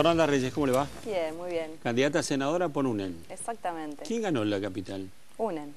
Fernanda Reyes, ¿cómo le va? Bien, muy bien. Candidata a senadora por UNEN. Exactamente. ¿Quién ganó en la capital? UNEN.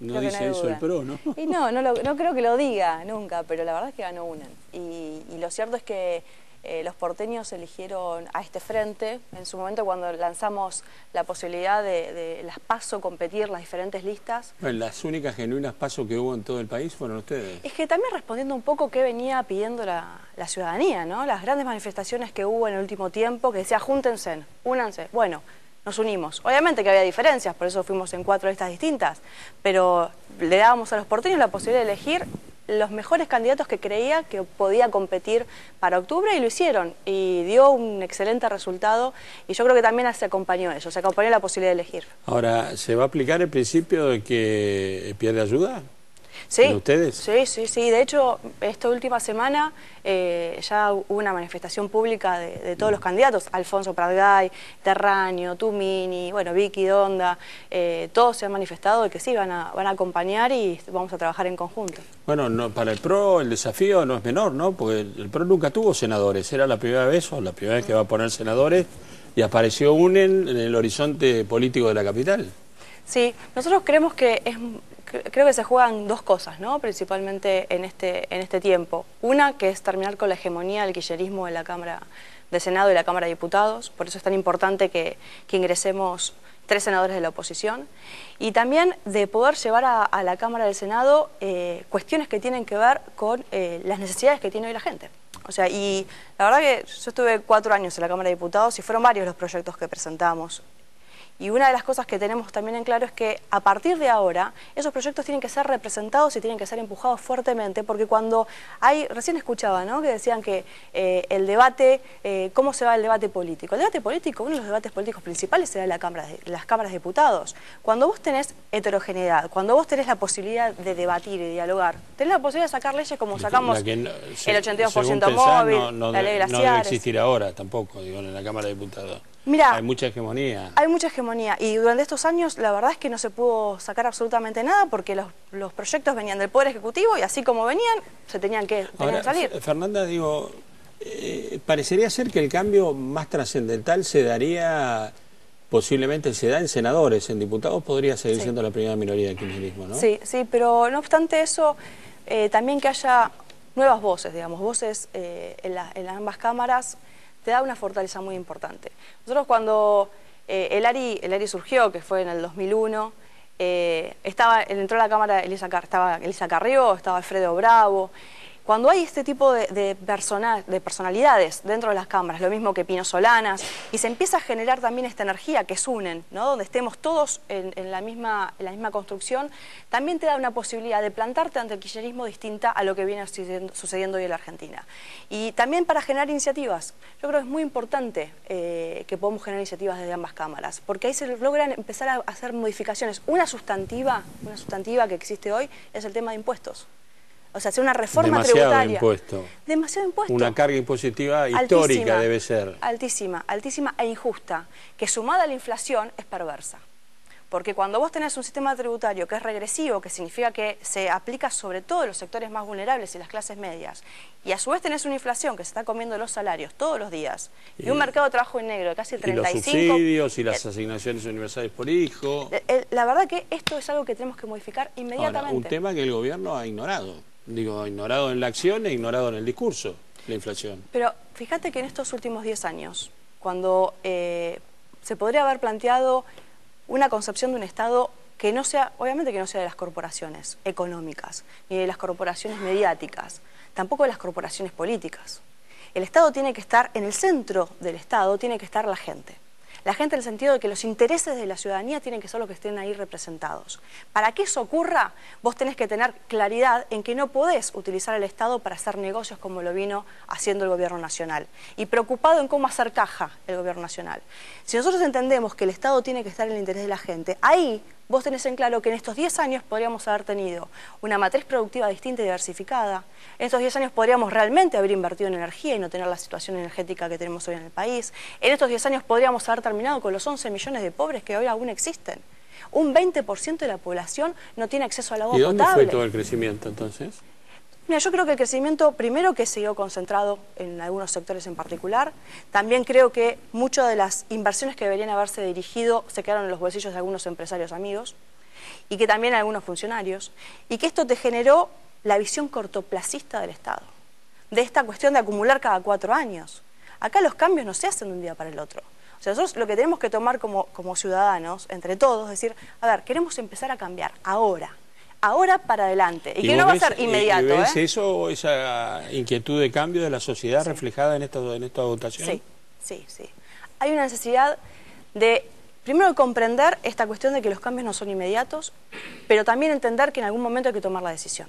No dice eso el PRO, ¿no? Y no, no, lo, no, creo que lo diga nunca, pero la verdad es que ganó UNEN. y lo cierto es que eh, los porteños eligieron a este frente. En su momento cuando lanzamos la posibilidad de, las PASO competir, las diferentes listas. Bueno, las únicas genuinas PASO que hubo en todo el país fueron ustedes. Es que también respondiendo un poco qué venía pidiendo la, la ciudadanía, ¿no? Las grandes manifestaciones que hubo en el último tiempo que decía júntense, únanse. Bueno, nos unimos. Obviamente que había diferencias, por eso fuimos en cuatro listas distintas, pero le dábamos a los porteños la posibilidad de elegir los mejores candidatos que creía que podía competir para octubre y lo hicieron y dio un excelente resultado y yo creo que también se acompañó eso, se acompañó la posibilidad de elegir. Ahora, ¿se va a aplicar el principio de que pierde ayuda? Sí, ustedes? Sí, sí, sí. De hecho, esta última semana eh, ya hubo una manifestación pública de, todos mm. los candidatos. Alfonso Pradgay, Terraño, Tumini, bueno, Vicky Donda, eh, todos se han manifestado de que sí, van a, van a acompañar y vamos a trabajar en conjunto. Bueno, para el PRO el desafío no es menor, ¿no? Porque el, PRO nunca tuvo senadores. Era la primera vez o la primera vez que va a poner senadores y apareció UNEN en el horizonte político de la capital. Sí, nosotros creemos que es creo que se juegan dos cosas, ¿no? principalmente en este, en este tiempo. Una, que es terminar con la hegemonía del quillerismo en la Cámara de Senado y la Cámara de Diputados, por eso es tan importante que, ingresemos tres senadores de la oposición, y también de poder llevar a, la Cámara del Senado eh, cuestiones que tienen que ver con eh, las necesidades que tiene hoy la gente. O sea, y la verdad que yo estuve cuatro años en la Cámara de Diputados y fueron varios los proyectos que presentamos y una de las cosas que tenemos también en claro es que a partir de ahora esos proyectos tienen que ser representados y tienen que ser empujados fuertemente porque cuando hay, recién escuchaba, que decían que eh, el debate, eh, ¿cómo se va el debate político? El debate político, uno de los debates políticos principales será la cámara de, las cámaras de diputados. Cuando vos tenés heterogeneidad, cuando vos tenés la posibilidad de debatir y dialogar, tenés la posibilidad de sacar leyes como sacamos el 82% móvil, no, la ley de, No debe existir ahora tampoco, digo, en la Cámara de Diputados. Mira, hay mucha hegemonía. Hay mucha hegemonía y durante estos años la verdad es que no se pudo sacar absolutamente nada porque los, proyectos venían del Poder Ejecutivo y así como venían, se tenían que, salir. Fernanda, digo, eh, parecería ser que el cambio más trascendental se daría posiblemente se da en senadores, en diputados podría seguir siendo la primera minoría del kirchnerismo, ¿no? Sí, sí, pero no obstante eso, eh, también que haya nuevas voces, digamos, voces eh, en, las en ambas cámaras te da una fortaleza muy importante. Nosotros cuando eh, el, ARI, surgió, que fue en el 2001, eh, estaba, entró a la cámara estaba Elisa Carrió, estaba Alfredo Bravo, cuando hay este tipo de, de personalidades dentro de las cámaras, lo mismo que Pino Solanas, y se empieza a generar también esta energía que es unen, donde estemos todos en, la misma, construcción, también te da una posibilidad de plantarte ante el kirchnerismo distinta a lo que viene sucediendo, hoy en la Argentina. Y también para generar iniciativas. Yo creo que es muy importante eh, que podamos generar iniciativas desde ambas cámaras, porque ahí se logran empezar a hacer modificaciones. Una sustantiva, una sustantiva que existe hoy es el tema de impuestos. O sea, hacer una reforma Demasiado Impuesto. Demasiado impuesto. Una carga impositiva histórica debe ser. Altísima, altísima e injusta, que sumada a la inflación es perversa. Porque cuando vos tenés un sistema tributario que es regresivo, que significa que se aplica sobre todo los sectores más vulnerables y las clases medias, y a su vez tenés una inflación que se está comiendo los salarios todos los días, y, un mercado de trabajo en negro de casi el 35... Y los subsidios y las eh, asignaciones universales por hijo... Eh, la verdad que esto es algo que tenemos que modificar inmediatamente. un tema que el gobierno ha ignorado digo, ignorado en la acción e ignorado en el discurso, la inflación. Pero fíjate que en estos últimos 10 años, cuando eh, se podría haber planteado una concepción de un Estado que no sea, obviamente que no sea de las corporaciones económicas, ni de las corporaciones mediáticas, tampoco de las corporaciones políticas. El Estado tiene que estar en el centro del Estado, tiene que estar la gente. La gente en el sentido de que los intereses de la ciudadanía tienen que ser los que estén ahí representados. Para que eso ocurra, vos tenés que tener claridad en que no podés utilizar el Estado para hacer negocios como lo vino haciendo el Gobierno Nacional y preocupado en cómo hacer caja el Gobierno Nacional. Si nosotros entendemos que el Estado tiene que estar en el interés de la gente, ahí vos tenés en claro que en estos 10 años podríamos haber tenido una matriz productiva distinta y diversificada, en estos 10 años podríamos realmente haber invertido en energía y no tener la situación energética que tenemos hoy en el país, en estos 10 años podríamos haber terminado con los 11 millones de pobres que hoy aún existen. Un 20% de la población no tiene acceso al agua potable. ¿Y dónde fue todo el crecimiento entonces? Mira, yo creo que el crecimiento, primero que siguió concentrado en algunos sectores en particular, también creo que muchas de las inversiones que deberían haberse dirigido se quedaron en los bolsillos de algunos empresarios amigos y que también algunos funcionarios, y que esto te generó la visión cortoplacista del Estado, de esta cuestión de acumular cada cuatro años. Acá los cambios no se hacen de un día para el otro. O sea, nosotros lo que tenemos que tomar como, ciudadanos, entre todos, es decir, a ver, queremos empezar a cambiar ahora, ahora para adelante. Y, que no va a ser inmediato. ¿y ¿eh? eso, esa inquietud de cambio de la sociedad reflejada en, en esta votación? Sí, sí, sí. Hay una necesidad de, primero, comprender esta cuestión de que los cambios no son inmediatos, pero también entender que en algún momento hay que tomar la decisión.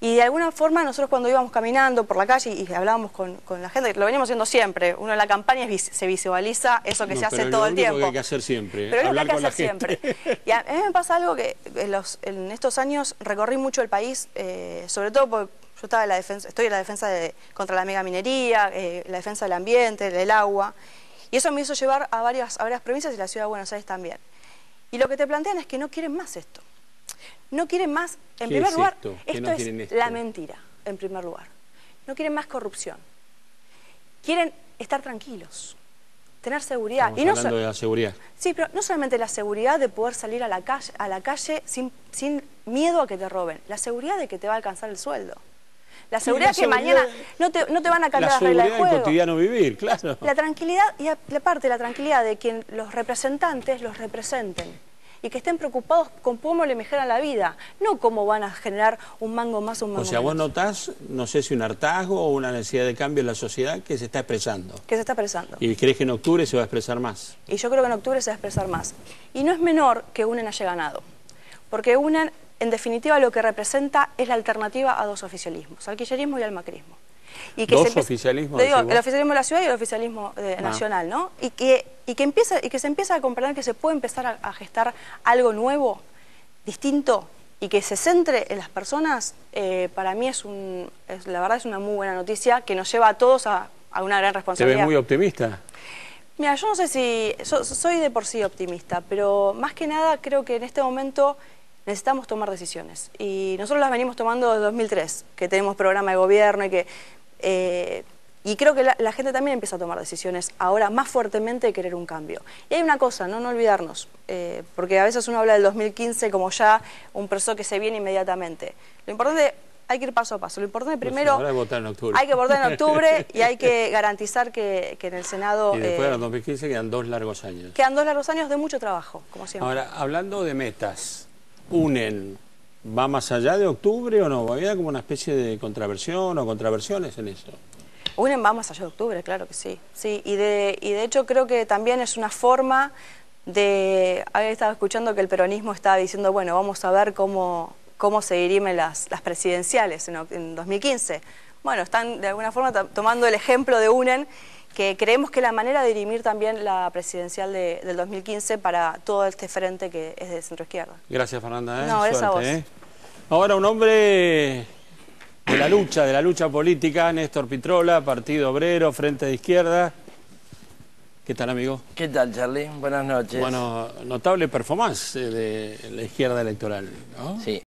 Y de alguna forma nosotros cuando íbamos caminando por la calle y hablábamos con, con la gente, lo veníamos haciendo siempre, uno en la campaña se visualiza eso que se hace todo el tiempo. Pero hay que hacer siempre, hablar con la gente. siempre. Y a mí me pasa algo que en, los, en estos años recorrí mucho el país, eh, sobre todo porque yo estaba en la defensa, estoy en la defensa de, contra la megaminería, eh, la defensa del ambiente, del agua, y eso me hizo llevar a varias, a varias provincias y la ciudad de Buenos Aires también. Y lo que te plantean es que no quieren más esto. No quieren más, en primer lugar, esto, es la mentira, en primer lugar. No quieren más corrupción. Quieren estar tranquilos, tener seguridad. y no hablando de la seguridad. Sí, pero no solamente la seguridad de poder salir a la calle, a la calle sin, sin miedo a que te roben, la seguridad de que te va a alcanzar el sueldo. La seguridad de que mañana no te, no te, van a cambiar las reglas juego. La cotidiano vivir, claro. La tranquilidad, y aparte la tranquilidad de quien los representantes los representen y que estén preocupados con cómo le mejoran la vida, no cómo van a generar un mango más o un mango O sea, vos notás, no sé si un hartazgo o una necesidad de cambio en la sociedad que se está expresando. Que se está expresando. ¿Y crees que en octubre se va a expresar más? Y yo creo que en octubre se va a expresar más. Y no es menor que UNEN haya ganado, porque UNEN, en definitiva, lo que representa es la alternativa a dos oficialismos, al y al macrismo. Y que Dos oficialismos. el oficialismo de la ciudad y el oficialismo eh, ah. nacional, ¿no? Y que, y, que empieza, y que se empieza a comprender que se puede empezar a, gestar algo nuevo, distinto, y que se centre en las personas, eh, para mí es un, la verdad es una muy buena noticia que nos lleva a todos a, una gran responsabilidad. ¿Te ves muy optimista? Mira, yo no sé si... soy de por sí optimista, pero más que nada creo que en este momento necesitamos tomar decisiones. Y nosotros las venimos tomando desde 2003, que tenemos programa de gobierno y que eh, y creo que la, gente también empieza a tomar decisiones ahora más fuertemente de querer un cambio. Y hay una cosa, no, no olvidarnos, eh, porque a veces uno habla del 2015 como ya un proceso que se viene inmediatamente. Lo importante hay que ir paso a paso. Lo importante pues primero... hay, votar en octubre. hay que votar en octubre y hay que garantizar que, en el Senado... después 2015 eh, quedan dos largos años. Quedan dos largos años de mucho trabajo, como siempre. Ahora, hablando de metas, unen va más allá de octubre o no? ¿Había como una especie de contraversión o contraversiones en eso? Unen va más allá de octubre, claro que sí. sí y, de, y de hecho creo que también es una forma de... Había estado escuchando que el peronismo estaba diciendo, bueno, vamos a ver cómo, cómo se dirimen las, las presidenciales en, en 2015. Bueno, están de alguna forma tomando el ejemplo de UNEN que creemos que la manera de dirimir también la presidencial del 2015 para todo este frente que es de centro izquierda. Gracias, Fernanda. ¿eh? ¿eh? Ahora, un hombre de la lucha, de la lucha política, Néstor Pitrola, Partido Obrero, Frente de Izquierda. ¿Qué tal, amigo? ¿Qué tal, Charlie? Buenas noches. Bueno, notable performance eh, de la izquierda electoral, ¿no? Sí.